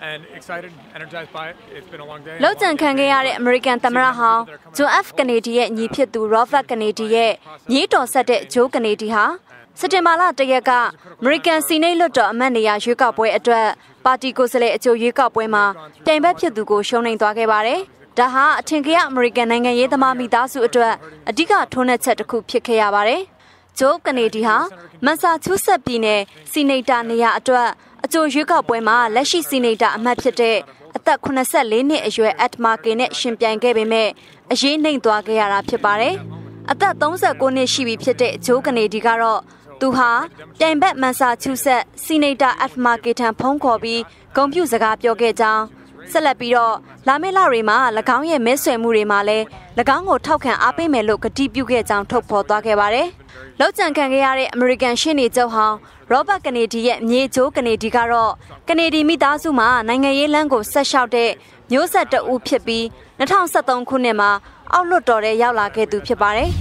and excited energized by it it's been a long day လောက်ကျန်ခံခဲ့ရတဲ့ American သမ္မတဟောင်း John F Kennedy ရဲ့ညီဖြစ်သူ Robert Kennedy ရဲ့ညီတော်ဆက်တဲ့ Joe Kennedy ဟာစက်တင်ဘာလ၁ရက်က American စီနိတ်လွတ်တော်အမတ်နေရာရွေးကောက်ပွဲအတွက်ပါတီကိုယ်စားလှယ်အချို့ရွေးကောက်ပွဲမှာပြိုင်ဘက်ဖြစ်သူကိုရှုံးနိမ်သွားခဲ့ပါတယ်။ဒါဟာအထင်ကရ American နိုင်ငံရေးသမားမိသားစုအတွက်အဓိကထိုးနှက်ချက်တစ်ခု ဖြစ်ခဲ့ရပါတယ်။ဂျိုးကနေဒီဟာမန်ဆာချူးဆက်ပြည်နယ်စီနိတ်တာနေရာအတွက်ကြိုရွေးကောက်ပွဲမှာလက်ရှိစီနိတာအမတ်ဖြစ်တဲ့အသက်84နှစ်အရွယ်အတ်မာကင်နဲ့ရှင်ပြိုင်ခဲ့ပေမဲ့အရေးနှိမ်သွားခဲ့ရတာဖြစ်ပါတယ်။အသက်39နှစ်ရှိပြီဖြစ်တဲ့ဂျိုးကနေဒီကတော့သူဟာပြိုင်ဘက်မန်ဆာချူဆက်စီနိတာအတ်မာကင်ထံ ဖုံးခေါ်ပြီးဂုဏ်ပြုစကားပြောခဲ့ကြောင်းဆက်လက်ပြီးတော့လာမယ့်လတွေမှာ၎င်းရဲ့မဲဆွယ်မှုတွေမှာလည်း၎င်းကိုထောက်ခံအားပေးမယ်လို့ကတိပြုခဲ့ကြောင်းထုတ်ဖော်သွားခဲ့ပါတယ်။လောက်ကျန်ခံခဲ့ရတဲ့ American ရှင်းနေချုပ်ဟောင်း Robert Kennedy ရဲ့အမေဂျိုး Kennedy ကတော့ Kennedy မိသားစုမှာနိုင်ငံရေးလမ်းကိုဆက်လျှောက်တဲ့မျိုးဆက်တဦးဖြစ်ပြီး2013ခုနှစ်မှာအောက်လွတ်တော်ထဲရောက်လာခဲ့သူဖြစ်ပါတယ်။